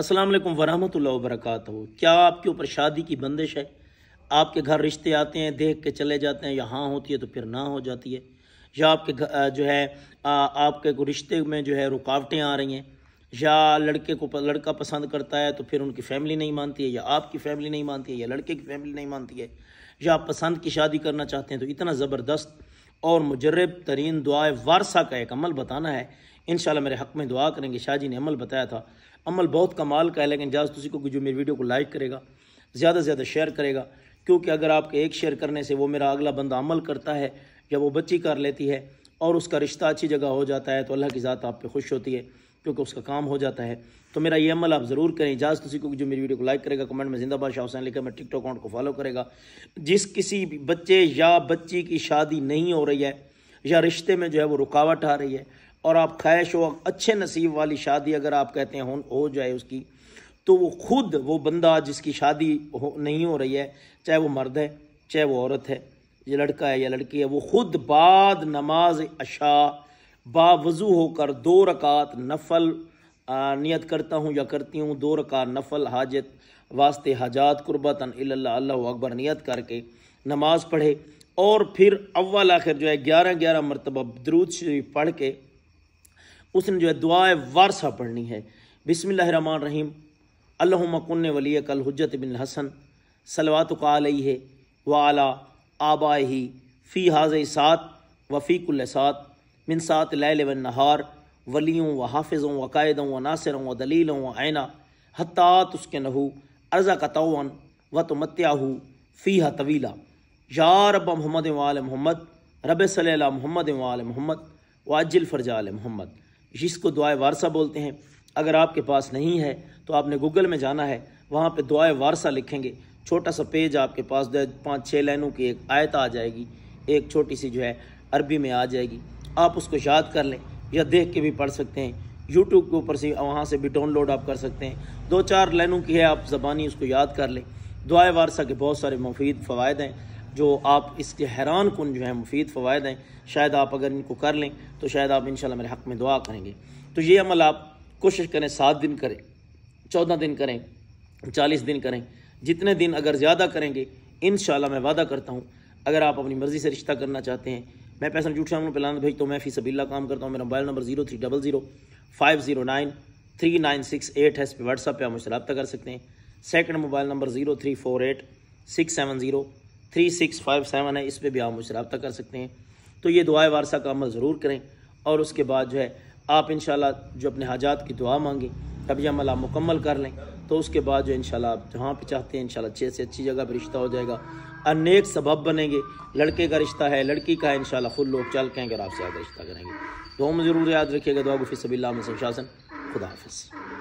अस्सलाम वालेकुम वरहमतुल्ला क्या आपके ऊपर शादी की बंदिश है आपके घर रिश्ते आते हैं देख के चले जाते हैं यहाँ होती है तो फिर ना हो जाती है या आपके जो है आपके रिश्ते में जो है रुकावटें आ रही हैं या लड़के को लड़का पसंद करता है तो फिर उनकी फैमिली नहीं मानती है या आपकी फैमिली नहीं मानती है या लड़के की फैमिली नहीं मानती है या आप पसंद की शादी करना चाहते हैं तो इतना ज़बरदस्त और मुजरब तरीन दुआ वारसा का एक अमल बताना है इन मेरे हक़ में दुआ करेंगे शाह जी ने अमल बताया था अमल बहुत कमाल का है लेकिन जहाज तुसी को जो मेरी वीडियो को लाइक करेगा ज़्यादा से ज़्यादा शेयर करेगा क्योंकि अगर आपके एक शेयर करने से वो मेरा अगला बंदा अमल करता है या वो बच्ची कर लेती है और उसका रिश्ता अच्छी जगह हो जाता है तो अल्लाह की ज़ात आप पे खुश होती है क्योंकि उसका काम हो जाता है तो मेरा ये अमल आप ज़रूर करें इजाज़ किसी को जो मेरी वीडियो को लाइक करेगा कमेंट में जिंदाबाद शाह हुसैन लिखा मैं टिकटॉक अकाउंट को फॉलो करेगा जिस किसी बच्चे या बच्ची की शादी नहीं हो रही है या रिश्ते में जो है वो रुकावट आ रही है और आप ख्वाहिश हो अच्छे नसीब वाली शादी अगर आप कहते हैं हो, जाए उसकी तो वो खुद वो बंदा जिसकी शादी हो नहीं हो रही है चाहे वो मर्द है चाहे वो औरत है ये लड़का है या लड़की है वो खुद बाद नमाज अशा बावजू होकर दो रकात नफल नियत करता हूँ या करती हूँ दो रकात नफल हाजत वास्ते हाजात कुर्बतन अल्लाह अकबर नियत करके नमाज पढ़े और फिर अव्वल आखिर जो है ग्यारह ग्यारह मरतबा दरूद शरीफ पढ़ के उसने जो है दुआ वारसा पढ़नी है रहीम अल्लामकुन वली कल हजरत बिन हसन सलवात है व आला आबा ही फ़ी हाज सात वफ़ीकुल सात मिन सात लैल नहार वलियों व हाफिज़ों व कायदों व नासरों व दलीलों व आयना हतात उसके नहू अर्ज़ा का तवन व तो मत्याहू फ़ीहा तवीला या रब मोहम्मद वाल मोहम्मद रब सल मोहम्मद वाल मोहम्मद वाजिल फ़र्जा मोहम्मद जिसको दुआ वारसा बोलते हैं अगर आपके पास नहीं है तो आपने गूगल में जाना है वहाँ पे दुआ वारसा लिखेंगे छोटा सा पेज आपके पास जो है पाँच छः लाइनों की एक आयत आ जाएगी एक छोटी सी जो है अरबी में आ जाएगी आप उसको याद कर लें या देख के भी पढ़ सकते हैं यूट्यूब के ऊपर से वहाँ से भी डाउनलोड आप कर सकते हैं दो चार लाइनों की है आप ज़बानी उसको याद कर लें दुआ वारसा के बहुत सारे मुफीद फ़वाद हैं जो आप इसके हैरान कन जो है मुफीद फ़वाद हैं शायद आप अगर इनको कर लें तो शायद आप इन मेरे हक़ में दुआ करेंगे तो ये अमल आप कोशिश करें सात दिन करें चौदह दिन करें चालीस दिन करें जितने दिन अगर ज़्यादा करेंगे इन मैं वादा करता हूँ अगर आप अपनी मर्ज़ी से रिश्ता करना चाहते हैं मैं पैसा जूठ शाम पिलान भेजता तो हूँ मैं फी सबीला काम करता हूँ मेरा mobile number zero three double zero five zero nine three nine six eight है इस पर व्हाट्सअप पर आप मुझसे रब्ता कर सकते हैं second mobile number zero three four eight six seven zero three six five seven है इस पर भी आप मुझसे रबता कर सकते हैं तो ये दुआ वारसा का अमल ज़रूर करें और उसके बाद जो है आप इन जो अपने हाजात की दुआ मांगें यह अमल आप मुकम्मल कर लें तो उसके बाद जो इन आप जहाँ पर चाहते हैं इन अच्छे से अच्छी जगह पर रिश्ता हो जाएगा अनेक सबब बनेंगे लड़के का रिश्ता है लड़की का है इन फुल लोग चल कहेंगे और आपसे आगे रिश्ता करेंगे तो हम ज़रूर याद रखिएगा दुआ गुफी सबीला शासन खुदा हाफिज़